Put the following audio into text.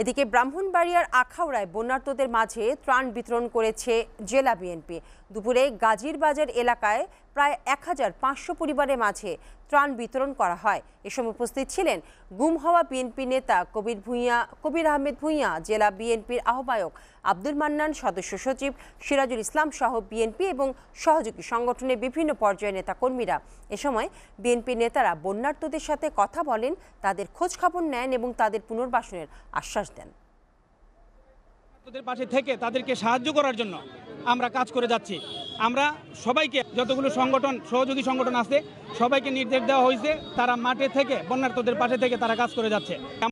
এদিকে ব্রাহ্মণবাড়িয়ার আখাউড়ায় বন্যার্তদের মাঝে ত্রাণ বিতরণ করেছে জেলা বিএনপি দুপুরে গাজীর বাজার এলাকায় প্রায় এক হাজার পাঁচশো পরিবারের মাঝে ত্রাণ বিতরণ করা হয় এ সময় উপস্থিত ছিলেন গুম হওয়া বিএনপি নেতা কবির ভূঁইয়া কবির আহমেদ ভূঁইয়া জেলা বিএনপির আহ্বায়ক আব্দুল মান্নান সদস্য সচিব সিরাজুল ইসলাম সহ বিএনপি এবং সহযোগী সংগঠনের বিভিন্ন পর্যায়ের নেতাকর্মীরা এ সময় বিএনপি নেতারা বন্যার্থদের সাথে কথা বলেন তাদের খোঁজ খবর নেন এবং তাদের পুনর্বাসনের আশ্বাস দেন তাদের পাশে থেকে তাদেরকে সাহায্য করার জন্য আমরা কাজ করে যাচ্ছি আমরা সবাইকে যতগুলো সংগঠন সহযোগী সংগঠন আছে সবাইকে নির্দেশ দেওয়া হয়েছে তারা মাঠে থেকে বন্যার্থদের পাশে থেকে তারা কাজ করে যাচ্ছে